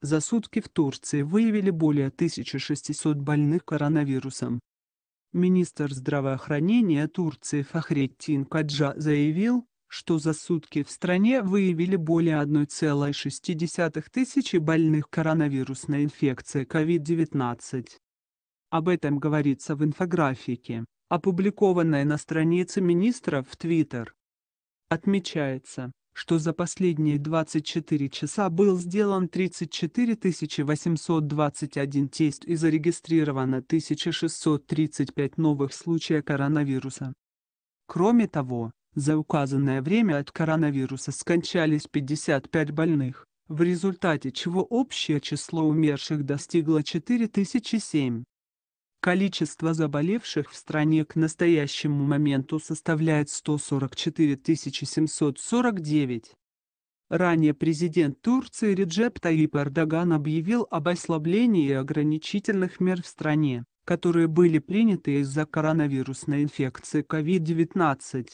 За сутки в Турции выявили более 1600 больных коронавирусом. Министр здравоохранения Турции Фахреттин Каджа заявил, что за сутки в стране выявили более 1,6 тысячи больных коронавирусной инфекцией COVID-19. Об этом говорится в инфографике, опубликованной на странице министра в Твиттер. Отмечается, что за последние 24 часа был сделан 34 821 тест и зарегистрировано 1635 новых случаев коронавируса. Кроме того, за указанное время от коронавируса скончались 55 больных, в результате чего общее число умерших достигло 4007. Количество заболевших в стране к настоящему моменту составляет 144 749. Ранее президент Турции Реджеп Таип Эрдоган объявил об ослаблении ограничительных мер в стране, которые были приняты из-за коронавирусной инфекции COVID-19.